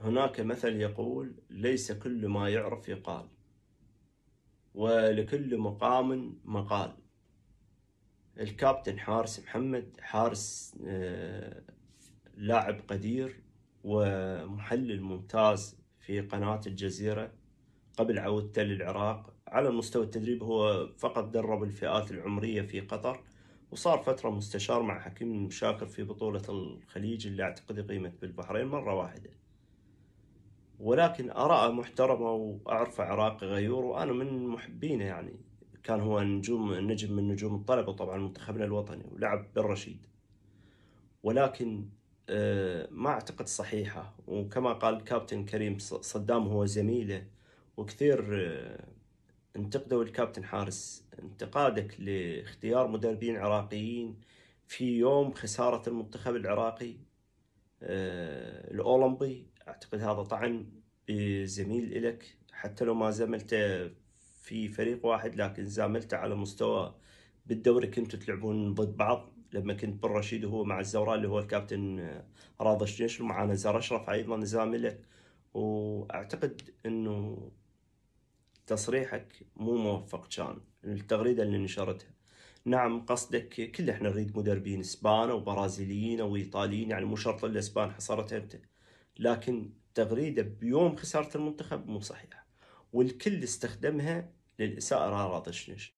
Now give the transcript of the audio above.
هناك مثل يقول ليس كل ما يعرف يقال ولكل مقام مقال الكابتن حارس محمد حارس آه، لاعب قدير ومحلل ممتاز في قناة الجزيرة قبل عودته للعراق على مستوى التدريب هو فقط درب الفئات العمرية في قطر وصار فترة مستشار مع حكيم شاكر في بطولة الخليج اللي أعتقد قيمت بالبحرين مرة واحدة ولكن آراءه محترمة وأعرفه عراقي غيور وأنا من محبينه يعني كان هو نجوم نجم من نجوم الطلبة طبعا منتخبنا الوطني ولعب بالرشيد ولكن آه، ما أعتقد صحيحة وكما قال كابتن كريم صدام هو زميله وكثير آه، انتقدوا الكابتن حارس انتقادك لاختيار مدربين عراقيين في يوم خسارة المنتخب العراقي آه، الأولمبي اعتقد هذا طعن بزميل إلك حتى لو ما زملته في فريق واحد لكن زاملته على مستوى بالدوري كنتوا تلعبون ضد بعض لما كنت بالرشيد وهو مع الزوراء اللي هو الكابتن راضي الشنيش ومعاه نزار اشرف ايضا زامله واعتقد انه تصريحك مو موفق كان التغريده اللي نشرتها نعم قصدك كل احنا نريد مدربين اسبان وبرازيليين وايطاليين او ايطاليين يعني مو شرط الاسبان حصرتها انت لكن تغريده بيوم خساره المنتخب مو صحيحه والكل استخدمها للاساءه راضشنش